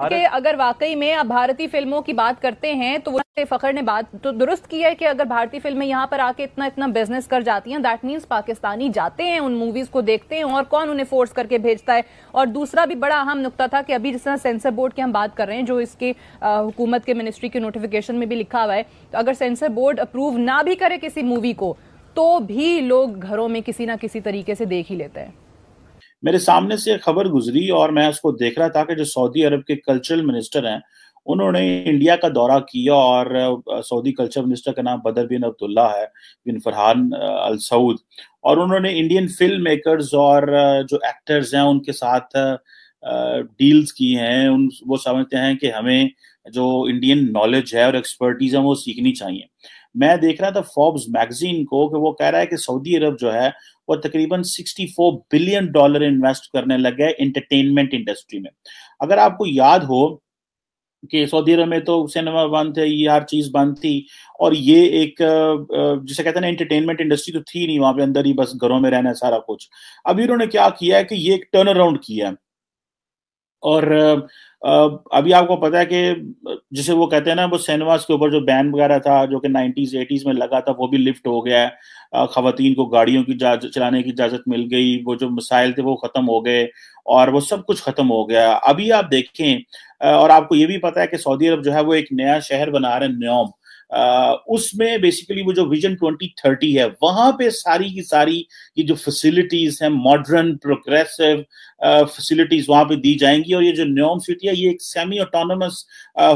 कि अगर वाकई में आप भारतीय फिल्मों की बात करते हैं तो वो फखर ने बात तो दुरुस्त की है कि अगर भारतीय फिल्में यहाँ पर आके इतना इतना बिजनेस कर जाती हैं दैट मीन्स पाकिस्तानी जाते हैं उन मूवीज को देखते हैं और कौन उन्हें फोर्स करके भेजता है और दूसरा भी बड़ा अहम नुकता था कि अभी जिस तरह सेंसर बोर्ड की हम बात कर रहे हैं जो इसके हुकूमत के मिनिस्ट्री के नोटिफिकेशन में भी लिखा हुआ है तो अगर सेंसर बोर्ड अप्रूव ना भी करे किसी मूवी को तो भी लोग घरों में किसी ना किसी तरीके से देख ही लेते हैं मेरे सामने से खबर गुजरी और मैं उसको देख रहा था कि जो सऊदी अरब के कल्चरल मिनिस्टर हैं उन्होंने इंडिया का दौरा किया और सऊदी कल्चर मिनिस्टर का नाम बदर बिन अब्दुल्ला है बिन फरहान अल सऊद और उन्होंने इंडियन फिल्म मेकर्स और जो एक्टर्स हैं उनके साथ डील्स की हैं उन वो समझते हैं कि हमें जो इंडियन नॉलेज है और एक्सपर्टीज है वो सीखनी चाहिए मैं देख रहा था फोर्ब्स मैगजीन को कि वो कह रहा है कि सऊदी अरब जो है वो तकरीबन 64 बिलियन डॉलर इन्वेस्ट करने लगे है इंटरटेनमेंट इंडस्ट्री में अगर आपको याद हो कि सऊदी अरब में तो सिनेमा बंद थे ये हर चीज बंद थी और ये एक जिसे कहते हैं ना एंटरटेनमेंट इंडस्ट्री तो थी नहीं वहां पे अंदर ही बस घरों में रहना है सारा कुछ अभी उन्होंने क्या किया है कि ये एक टर्न अराउंड किया है और अभी आपको पता है कि जिसे वो कहते हैं ना वो सैनवास के ऊपर जो बैन वगैरह था जो कि 90s 80s में लगा था वो भी लिफ्ट हो गया है खातन को गाड़ियों की चलाने की इजाज़त मिल गई वो जो मिसाइल थे वो ख़त्म हो गए और वो सब कुछ ख़त्म हो गया अभी आप देखें और आपको ये भी पता है कि सऊदी अरब जो है वो एक नया शहर बना रहे हैं न्योम उसमें बेसिकली वो जो विजन 2030 है वहां पे सारी की सारी ये जो फैसिलिटीज हैं मॉडर्न प्रोग्रेसिव फैसिलिटीज वहां पे दी जाएंगी और ये जो न्योम सिटी है ये एक सेमी ऑटोनमस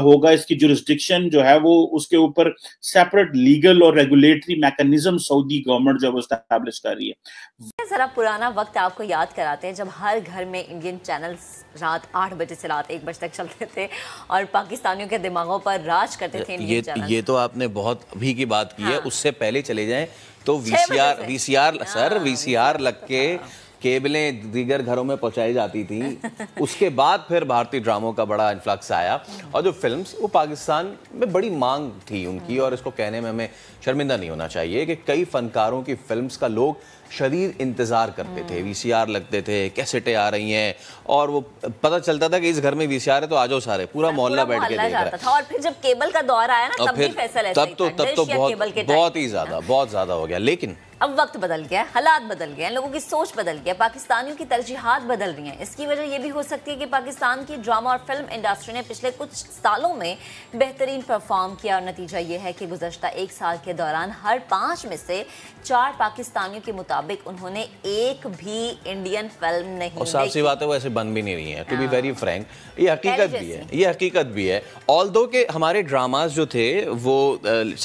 होगा इसकी जुरिस्डिक्शन जो है वो उसके ऊपर सेपरेट लीगल और रेगुलेटरी मैकेनिज्म सऊदी गवर्नमेंट जो स्टैब्लिश कर रही है जरा पुराना वक्त आपको याद कराते हैं जब हर घर में इंडियन चैनल रात आठ बजे से रात एक बजे तक चलते थे और पाकिस्तानियों के दिमागों पर राज करते थे ये ये तो आपने बहुत अभी की बात की हाँ। है उससे पहले चले जाए तो वीसीआर वीसीआर सर वीसीआर लग के हाँ। केबलें दीगर घरों में पहुंचाई जाती थी उसके बाद फिर भारतीय ड्रामों का बड़ा इन्फ्लक्स आया और जो फिल्म्स वो पाकिस्तान में बड़ी मांग थी उनकी और इसको कहने में हमें शर्मिंदा नहीं होना चाहिए कि कई फनकारों की फिल्म्स का लोग शरीर इंतज़ार करते थे वीसीआर हाँ। लगते थे कैसेटें आ रही हैं और वो पता चलता था कि इस घर में वीसीआर है तो जाओ सारे पूरा हाँ, मोहल्ला बैठ के देख रहा था और फिर जब केबल का दौर आया ना तब भी फैसला तब तो तब तो बहुत बहुत ही ज़्यादा बहुत ज़्यादा हो गया लेकिन अब वक्त बदल गया हालात बदल गए हैं लोगों की सोच बदल गया पाकिस्तानियों की तरजीहत बदल रही हैं इसकी वजह यह भी हो सकती है कि पाकिस्तान की ड्रामा और फिल्म इंडस्ट्री ने पिछले कुछ सालों में बेहतरीन परफॉर्म किया और नतीजा ये है कि गुजशत एक साल के दौरान हर पाँच में से चार पाकिस्तानियों के मुताबिक उन्होंने एक भी इंडियन फिल्म नहीं और साफ सी बात है वो ऐसे बन भी नहीं रही है टू बी वेरी फ्रेंक ये हकीकत भी है ये हकीकत भी है ऑल दो के हमारे ड्रामाज जो थे वो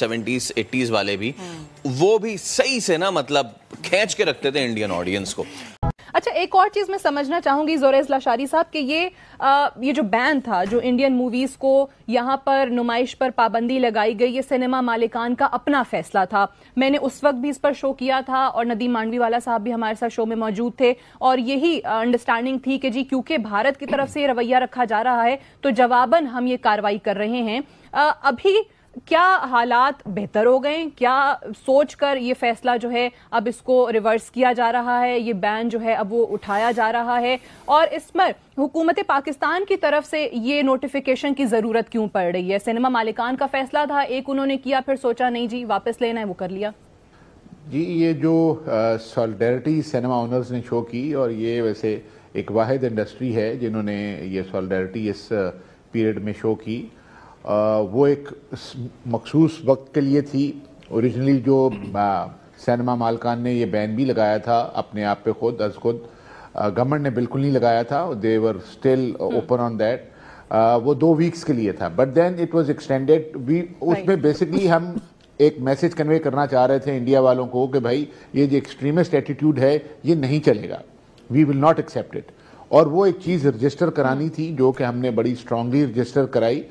सेवेंटीज एटीज़ वाले भी हम्म। वो भी सही से ना मतलब खींच के रखते थे इंडियन ऑडियंस को अच्छा एक और चीज मैं समझना चाहूंगी जोरेज लाशारी साहब कि ये आ, ये जो बैन था जो इंडियन मूवीज को यहाँ पर नुमाइश पर पाबंदी लगाई गई ये सिनेमा मालिकान का अपना फैसला था मैंने उस वक्त भी इस पर शो किया था और नदीम मांडवीवाला साहब भी हमारे साथ शो में मौजूद थे और यही अंडरस्टैंडिंग थी कि जी क्योंकि भारत की तरफ से ये रवैया रखा जा रहा है तो जवाबन हम ये कार्रवाई कर रहे हैं आ, अभी क्या हालात बेहतर हो गए क्या सोच कर ये फैसला जो है अब इसको रिवर्स किया जा रहा है ये बैन जो है अब वो उठाया जा रहा है और इस पर हुकूमत पाकिस्तान की तरफ से ये नोटिफिकेशन की ज़रूरत क्यों पड़ रही है सिनेमा मालिकान का फैसला था एक उन्होंने किया फिर सोचा नहीं जी वापस लेना है वो कर लिया जी ये जो सॉलिडेरिटी सिनेमा ऑनर्स ने शो की और ये वैसे एक वाद इंडस्ट्री है जिन्होंने ये सॉलिडेरिटी इस पीरियड में शो की वो एक मखसूस वक्त के लिए थी औरिजनली जो सैनमा मालकान ने ये बैन भी लगाया था अपने आप पे खुद अज खुद गवर्नमेंट ने बिल्कुल नहीं लगाया था they were still open on that वो दो वीक्स के लिए था but then it was extended we उसमें बेसिकली हम एक मैसेज कन्वे करना चाह रहे थे इंडिया वालों को कि भाई ये जो एक्सट्रीमिस्ट एटीट्यूड है ये नहीं चलेगा we will not accept it और वो एक चीज़ रजिस्टर करानी थी जो कि हमने बड़ी स्ट्रांगली रजिस्टर कराई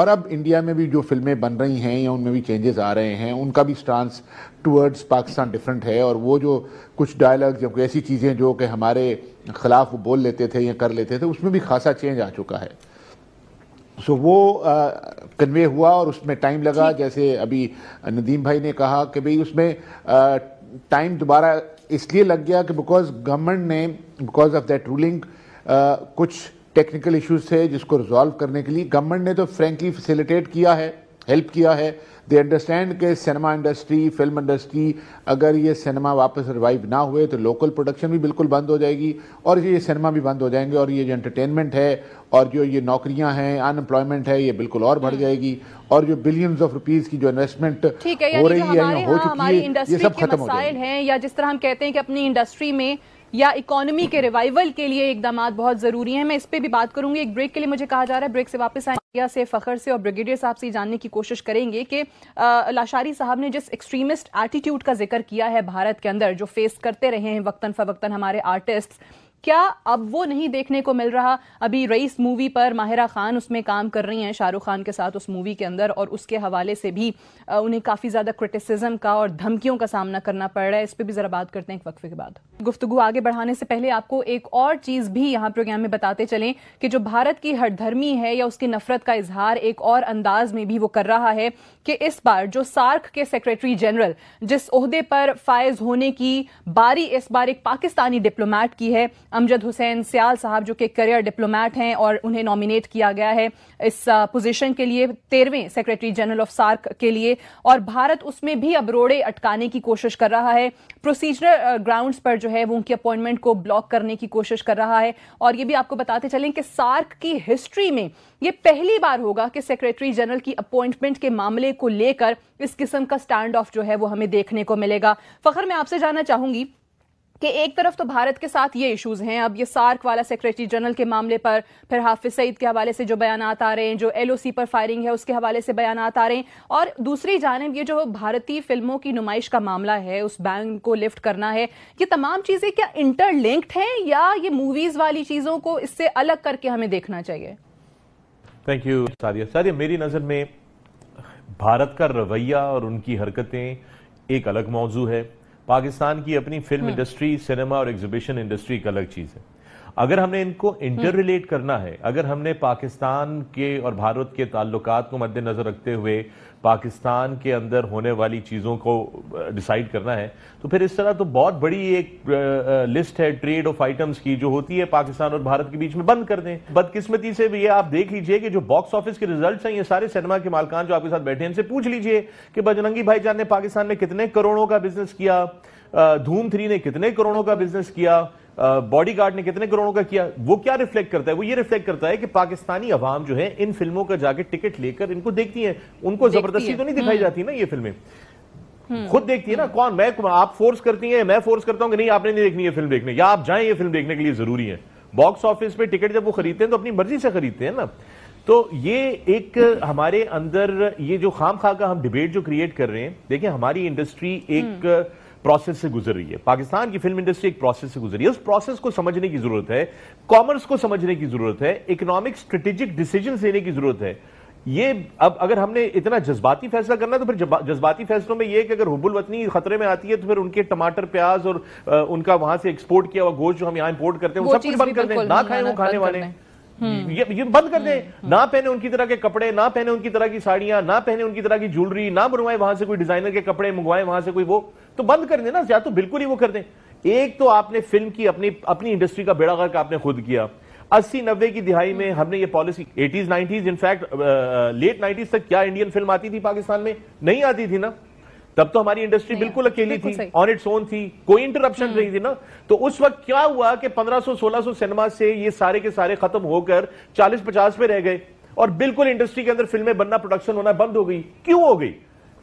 और अब इंडिया में भी जो फिल्में बन रही हैं या उनमें भी चेंजेस आ रहे हैं उनका भी स्टांस टूवर्ड्स पाकिस्तान डिफरेंट है और वो जो कुछ डायलॉग्स या कोई ऐसी चीज़ें जो कि हमारे ख़िलाफ़ बोल लेते थे या कर लेते थे उसमें भी खासा चेंज आ चुका है सो so, वो कन्वे हुआ और उसमें टाइम लगा जैसे अभी नदीम भाई ने कहा कि भाई उसमें टाइम दोबारा इसलिए लग गया कि बिकॉज गवर्नमेंट ने बिकॉज ऑफ दैट रूलिंग कुछ टेक्निकल इश्यूज थे जिसको रिजॉल्व करने के लिए गवर्नमेंट ने तो फ्रेंकली फैसिलिटेट किया है हेल्प किया है दे अंडरस्टैंड के सिनेमा इंडस्ट्री फिल्म इंडस्ट्री अगर ये सिनेमा वापस रिवाइव ना हुए तो लोकल प्रोडक्शन भी बिल्कुल बंद हो जाएगी और ये सिनेमा भी बंद हो जाएंगे और ये जो एंटरटेनमेंट है और जो ये नौकरियां हैं अनएम्प्लॉयमेंट है ये बिल्कुल और बढ़ हम्म। जाएगी और जो बिलियंस ऑफ रुपीज की जो इन्वेस्टमेंट हो रही है हो चुकी है ये सब खत्म हो जाएगी या जिस तरह हम कहते हैं कि अपनी इंडस्ट्री में या इकोनॉमी के रिवाइवल के लिए इकदाम बहुत ज़रूरी हैं मैं इस पर भी बात करूंगी एक ब्रेक के लिए मुझे कहा जा रहा है ब्रेक से वापस आए से फ़खर से और ब्रिगेडियर साहब से जानने की कोशिश करेंगे कि लाशारी साहब ने जिस एक्सट्रीमिस्ट एटीट्यूड का जिक्र किया है भारत के अंदर जो फेस करते रहे हैं वक्ता फ़वक्ता हमारे आर्टिस्ट क्या अब वो नहीं देखने को मिल रहा अभी रईस मूवी पर माहिरा खान उसमें काम कर रही हैं शाहरुख खान के साथ उस मूवी के अंदर और उसके हवाले से भी उन्हें काफ़ी ज़्यादा क्रिटिसिज्म का और धमकियों का सामना करना पड़ रहा है इस पर भी ज़रा बात करते हैं एक वक्फे के बाद गुफ्तु आगे बढ़ाने से पहले आपको एक और चीज़ भी यहाँ प्रोग्राम में बताते चलें कि जो भारत की हरधर्मी है या उसकी नफरत का इजहार एक और अंदाज में भी वो कर रहा है कि इस बार जो सार्क के सेक्रेटरी जनरल जिस अहदे पर फायज होने की बारी इस बार एक पाकिस्तानी डिप्लोमैट की है अमजद हुसैन सियाल साहब जो कि करियर डिप्लोमैट हैं और उन्हें नॉमिनेट किया गया है इस पोजीशन uh, के लिए तेरहवें सेक्रेटरी जनरल ऑफ सार्क के लिए और भारत उसमें भी अब रोड़े अटकाने की कोशिश कर रहा है प्रोसीजरल ग्राउंड्स uh, पर जो है वो उनकी अपॉइंटमेंट को ब्लॉक करने की कोशिश कर रहा है और ये भी आपको बताते चलें कि सार्क की हिस्ट्री में ये पहली बार होगा कि सेक्रेटरी जनरल की अपॉइंटमेंट के मामले को लेकर इस किस्म का स्टैंड ऑफ जो है वो हमें देखने को मिलेगा फखर मैं आपसे जानना चाहूंगी कि एक तरफ तो भारत के साथ ये इश्यूज हैं अब ये सार्क वाला सेक्रेटरी जनरल के मामले पर फिर हाफिज सईद के हवाले से जो बयान आ रहे हैं जो एलओसी पर फायरिंग है उसके हवाले से बयान आ रहे हैं और दूसरी जानब ये जो भारतीय फिल्मों की नुमाइश का मामला है उस बैन को लिफ्ट करना है ये तमाम चीजें क्या इंटरलिंक्ड हैं या ये मूवीज वाली चीजों को इससे अलग करके हमें देखना चाहिए थैंक यू सारिया सादिया मेरी नजर में भारत का रवैया और उनकी हरकतें एक अलग मौजू है पाकिस्तान की अपनी फिल्म हम्म। इंडस्ट्री सिनेमा और एग्जीबिशन इंडस्ट्री एक अलग चीज़ है अगर हमने इनको इंटर हम्म। रिलेट करना है अगर हमने पाकिस्तान के और भारत के ताल्लुक को मद्देनजर रखते हुए पाकिस्तान के अंदर होने वाली चीज़ों को डिसाइड करना है तो फिर इस तरह तो बहुत बड़ी एक लिस्ट है ट्रेड ऑफ आइटम्स की जो होती है पाकिस्तान और भारत के बीच में बंद कर दें बदकिस्मती से भी ये आप देख लीजिए कि जो बॉक्स ऑफिस के रिजल्ट हैं ये सारे सिनेमा के मालकान जो आपके साथ बैठे हैं इनसे पूछ लीजिए कि बजरंगी भाईजान ने पाकिस्तान में कितने करोड़ों का बिजनेस किया धूम थ्री ने कितने करोड़ों का बिजनेस किया बॉडीगार्ड ने कितने करोड़ों का किया वो क्या रिफ्लेक्ट करता है वो ये रिफ्लेक्ट करता है कि पाकिस्तानी अवाम जो है इन फिल्मों का जाके टिकट लेकर इनको देखती है उनको जबरदस्ती तो नहीं दिखाई हम्म। जाती ना ये फिल्में हम्म। खुद देखती है ना कौन मैं आप फोर्स करती है मैं फोर्स करता हूं कि नहीं आपने नहीं देखनी है फिल्म देखने या आप जाए ये फिल्म देखने के लिए जरूरी है बॉक्स ऑफिस पे टिकट जब वो खरीदते हैं तो अपनी मर्जी से खरीदते हैं ना तो ये एक हमारे अंदर ये जो खाम खा का हम डिबेट जो क्रिएट कर रहे हैं देखिए हमारी इंडस्ट्री एक हम्म। प्रोसेस से गुजर रही है पाकिस्तान की फिल्म इंडस्ट्री एक प्रोसेस से गुजर रही है उस प्रोसेस को समझने की जरूरत है कॉमर्स को समझने की जरूरत है इकोनॉमिक स्ट्रेटेजिक डिसीजन लेने की जरूरत है ये अब अगर हमने इतना जज्बाती फैसला करना तो फिर जज्बाती फैसलों में ये कि अगर हुबुल वतनी खतरे में आती है तो फिर उनके टमाटर प्याज और आ, उनका वहां से एक्सपोर्ट किया हुआ गोश्त जो हम यहाँ इंपोर्ट करते हैं वो सब कुछ बंद कर दें ना खाए वो खाने वाले ये, ये बंद कर दें हम्म। ना पहने उनकी तरह के कपड़े ना पहने उनकी तरह की साड़ियां ना पहने उनकी तरह की ज्वेलरी ना बनवाए वहां से कोई डिजाइनर के कपड़े मंगवाए वहां से कोई वो तो बंद कर देना या तो बिल्कुल ही वो कर दे एक तो आपने फिल्म की अपनी अपनी इंडस्ट्री का बेड़ा गर्क आपने खुद किया अस्सी नब्बे की दिहाई में हम्म। हमने ये policy eighties nineties in fact late nineties तक क्या इंडियन फिल्म आती थी पाकिस्तान में नहीं आती थी ना तब तो हमारी इंडस्ट्री बिल्कुल अकेली थी ऑन इट्स ओन थी कोई इंटरप्शन हम्म। नहीं थी ना तो उस वक्त क्या हुआ कि 1500 1600 सिनेमा से ये सारे के सारे खत्म होकर 40 50 पे रह गए और बिल्कुल इंडस्ट्री के अंदर फिल्में बनना प्रोडक्शन होना बंद हो गई क्यों हो गई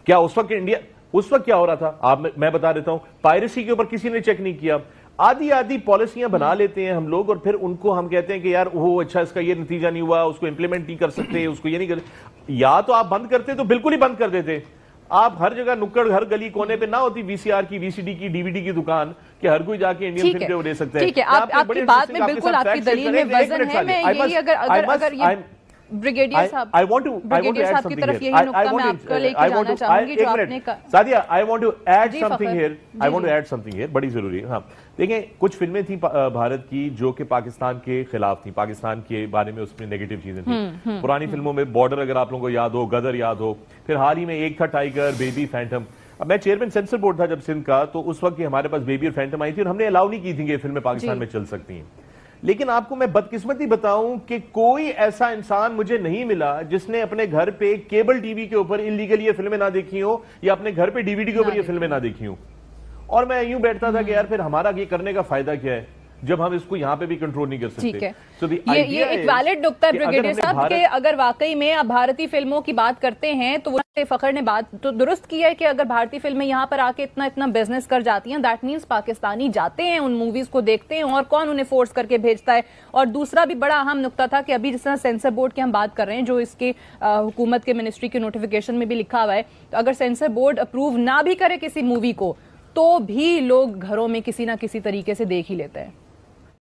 क्या उस वक्त इंडिया उस वक्त क्या हो रहा था आप मैं बता देता हूं पायरेसी के ऊपर किसी ने चेक नहीं किया आधी आधी पॉलिसियां बना हम्म। लेते हैं हम लोग और फिर उनको हम कहते हैं कि यार वो अच्छा इसका ये नतीजा नहीं हुआ उसको इंप्लीमेंट नहीं कर सकते हम्म। उसको ये नहीं कर या तो आप बंद करते तो बिल्कुल ही बंद कर देते आप हर जगह नुक्कड़ हर गली कोने पे ना होती वीसीआर की वीसीडी की डीवीडी की दुकान कि हर कोई जाके इंडियन फिल्म वो दे सकते हैं ठीक है आप, आपकी बात में बिल्कुल आपकी दलील में वजन है मैं यही अगर अगर अगर ब्रिगेडियर साहब I to something I to something बड़ी जरूरी हाँ देखिए कुछ फिल्में थी भारत की जो कि पाकिस्तान के खिलाफ थी पाकिस्तान के बारे में उसमें नेगेटिव चीजें थी हम्म, हम्म। पुरानी हम्म। फिल्मों में बॉर्डर अगर आप लोगों को याद हो गदर याद हो फिर हाल ही में एक था टाइगर बेबी फैंटम अब मैं चेयरमैन सेंसर बोर्ड था जब सिंध का तो उस वक्त हमारे पास बेबी और फैंटम आई थी और हमने अलाउ नहीं की थी कि फिल्में पाकिस्तान में चल सकती हैं लेकिन आपको मैं बदकिस्मती बताऊं कि कोई ऐसा इंसान मुझे नहीं मिला जिसने अपने घर पे केबल टीवी के ऊपर इलीगली ये फिल्में ना देखी हो या अपने घर पे डीवीडी के ऊपर ये फिल्में ना देखी हो और मैं यूं बैठता था कि हम्म। यार फिर हमारा ये करने का फायदा क्या है जब हम इसको यहाँ पे भी कंट्रोल नहीं कर सकते ठीक है so ये, ये एक वैलिड नुकता है ब्रिगेडियर साहब के अगर वाकई में आप भारतीय फिल्मों की बात करते हैं तो फखर ने बात तो दुरुस्त की है कि अगर भारतीय फिल्में यहाँ पर आके इतना इतना बिजनेस कर जाती हैं दैट मीन्स पाकिस्तानी जाते हैं उन मूवीज को देखते हैं और कौन उन्हें फोर्स करके भेजता है और दूसरा भी बड़ा अहम नुकता था कि अभी जिस तरह सेंसर बोर्ड की हम बात कर रहे हैं जो इसके हुकूमत के मिनिस्ट्री के नोटिफिकेशन में भी लिखा हुआ है तो अगर सेंसर बोर्ड अप्रूव ना भी करे किसी मूवी को तो भी लोग घरों में किसी ना किसी तरीके से देख ही लेते हैं